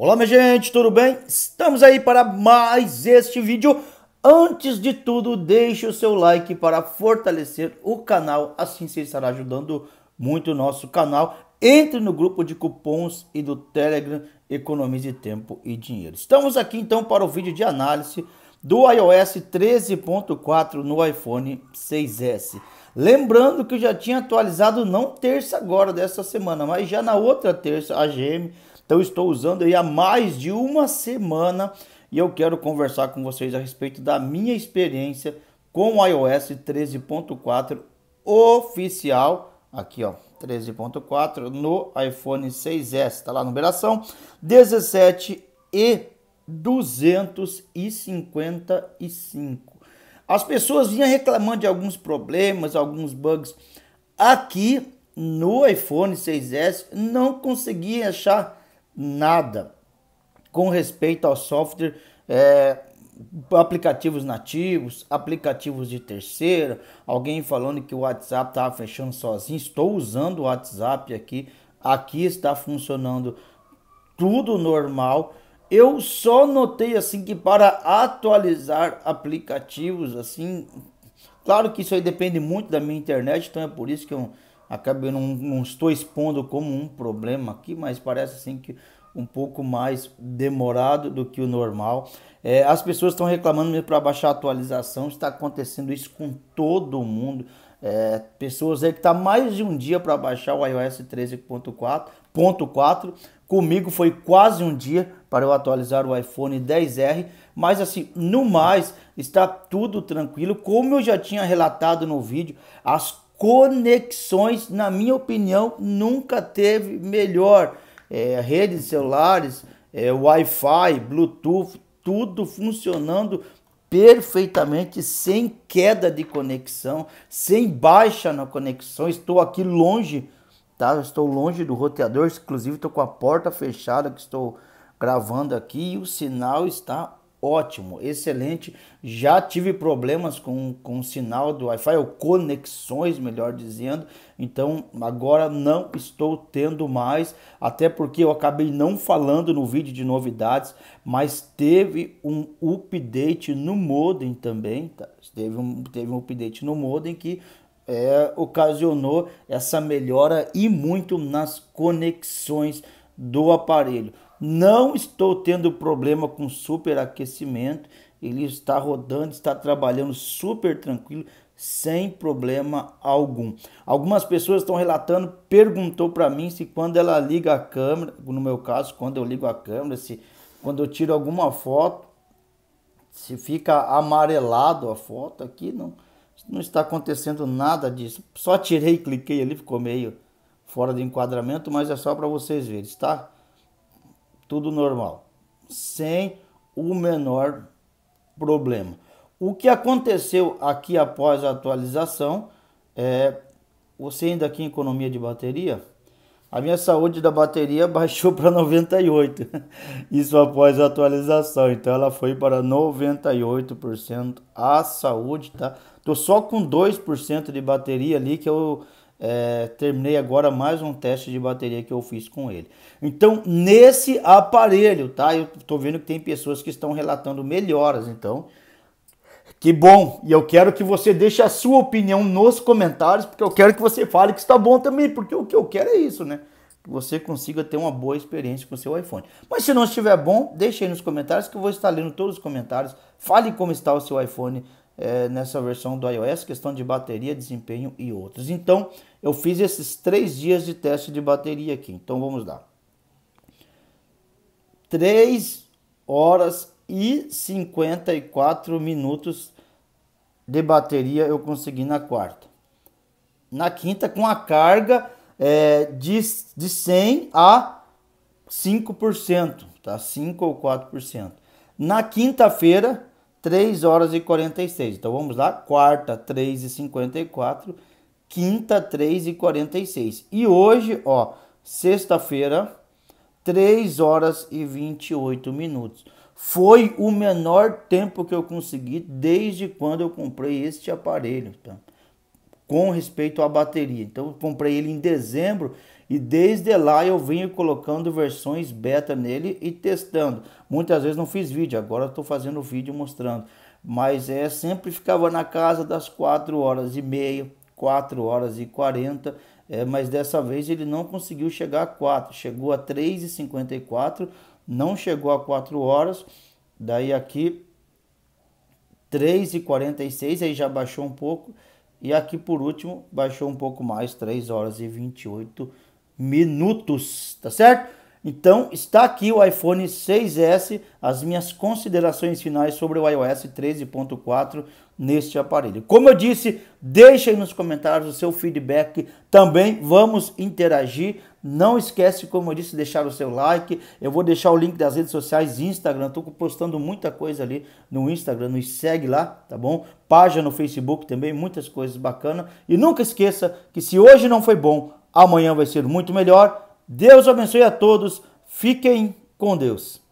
Olá minha gente, tudo bem? Estamos aí para mais este vídeo. Antes de tudo, deixe o seu like para fortalecer o canal, assim você estará ajudando muito o nosso canal. Entre no grupo de cupons e do Telegram, economize tempo e dinheiro. Estamos aqui então para o vídeo de análise do iOS 13.4 no iPhone 6S. Lembrando que eu já tinha atualizado não terça agora dessa semana, mas já na outra terça a GM então estou usando aí há mais de uma semana e eu quero conversar com vocês a respeito da minha experiência com o iOS 13.4 oficial aqui ó 13.4 no iPhone 6s tá lá a numeração 17 e 255 as pessoas vinham reclamando de alguns problemas alguns bugs aqui no iPhone 6s não conseguia achar nada com respeito ao software, é, aplicativos nativos, aplicativos de terceira, alguém falando que o WhatsApp estava fechando sozinho. Estou usando o WhatsApp aqui, aqui está funcionando tudo normal. Eu só notei assim que para atualizar aplicativos assim, claro que isso aí depende muito da minha internet, então é por isso que eu Acabei, não, não estou expondo como um problema aqui, mas parece assim que um pouco mais demorado do que o normal. É, as pessoas estão reclamando mesmo para baixar a atualização, está acontecendo isso com todo mundo. É, pessoas aí que tá mais de um dia para baixar o iOS 13.4.4. Comigo foi quase um dia para eu atualizar o iPhone 10R, mas assim, no mais, está tudo tranquilo. Como eu já tinha relatado no vídeo, as conexões, na minha opinião, nunca teve melhor. É, redes celulares, é, Wi-Fi, Bluetooth, tudo funcionando perfeitamente, sem queda de conexão, sem baixa na conexão. Estou aqui longe, tá? Estou longe do roteador, inclusive estou com a porta fechada que estou gravando aqui e o sinal está ótimo, excelente. Já tive problemas com, com o sinal do Wi-Fi, ou conexões, melhor dizendo. Então agora não estou tendo mais, até porque eu acabei não falando no vídeo de novidades, mas teve um update no modem também, tá? Teve um, teve um update no modem que é, ocasionou essa melhora e muito nas conexões do aparelho não estou tendo problema com superaquecimento, ele está rodando, está trabalhando super tranquilo, sem problema algum. Algumas pessoas estão relatando, perguntou para mim se quando ela liga a câmera, no meu caso, quando eu ligo a câmera, se quando eu tiro alguma foto, se fica amarelado a foto aqui, não, não está acontecendo nada disso. Só tirei e cliquei ali, ficou meio fora do enquadramento, mas é só para vocês verem, está? tudo normal, sem o menor problema. O que aconteceu aqui após a atualização é você ainda aqui em economia de bateria, a minha saúde da bateria baixou para 98. Isso após a atualização. Então ela foi para 98% a saúde, tá? Tô só com 2% de bateria ali que eu é é, terminei agora mais um teste de bateria que eu fiz com ele. Então, nesse aparelho, tá? Eu tô vendo que tem pessoas que estão relatando melhoras, então. Que bom! E eu quero que você deixe a sua opinião nos comentários, porque eu quero que você fale que está bom também, porque o que eu quero é isso, né? Que você consiga ter uma boa experiência com o seu iPhone. Mas se não estiver bom, deixe aí nos comentários que eu vou estar lendo todos os comentários. Fale como está o seu iPhone é, nessa versão do iOS, questão de bateria, desempenho e outros. Então, eu fiz esses três dias de teste de bateria aqui. Então, vamos lá. 3 horas e 54 minutos de bateria eu consegui na quarta. Na quinta, com a carga é, de, de 100 a 5%, tá? 5 ou 4%. Na quinta-feira, 3 horas e 46. Então vamos lá, quarta, 3 e 54, quinta, 3 e 46. E hoje, ó, sexta-feira, 3 horas e 28 minutos. Foi o menor tempo que eu consegui desde quando eu comprei este aparelho, tá? com respeito à bateria. Então comprei ele em dezembro e desde lá eu venho colocando versões beta nele e testando. Muitas vezes não fiz vídeo, agora estou fazendo vídeo mostrando. Mas é sempre ficava na casa das 4 horas e meia, 4 horas e 40. É, mas dessa vez ele não conseguiu chegar a 4, chegou a 3 e 54, não chegou a 4 horas. Daí aqui 3 e 46, aí já baixou um pouco. E aqui por último, baixou um pouco mais, 3 horas e 28 minutos, tá certo? Então, está aqui o iPhone 6S, as minhas considerações finais sobre o iOS 13.4 neste aparelho. Como eu disse, aí nos comentários o seu feedback, também vamos interagir. Não esquece, como eu disse, deixar o seu like. Eu vou deixar o link das redes sociais, Instagram. Estou postando muita coisa ali no Instagram, nos segue lá, tá bom? Página no Facebook também, muitas coisas bacanas. E nunca esqueça que se hoje não foi bom, amanhã vai ser muito melhor. Deus abençoe a todos. Fiquem com Deus.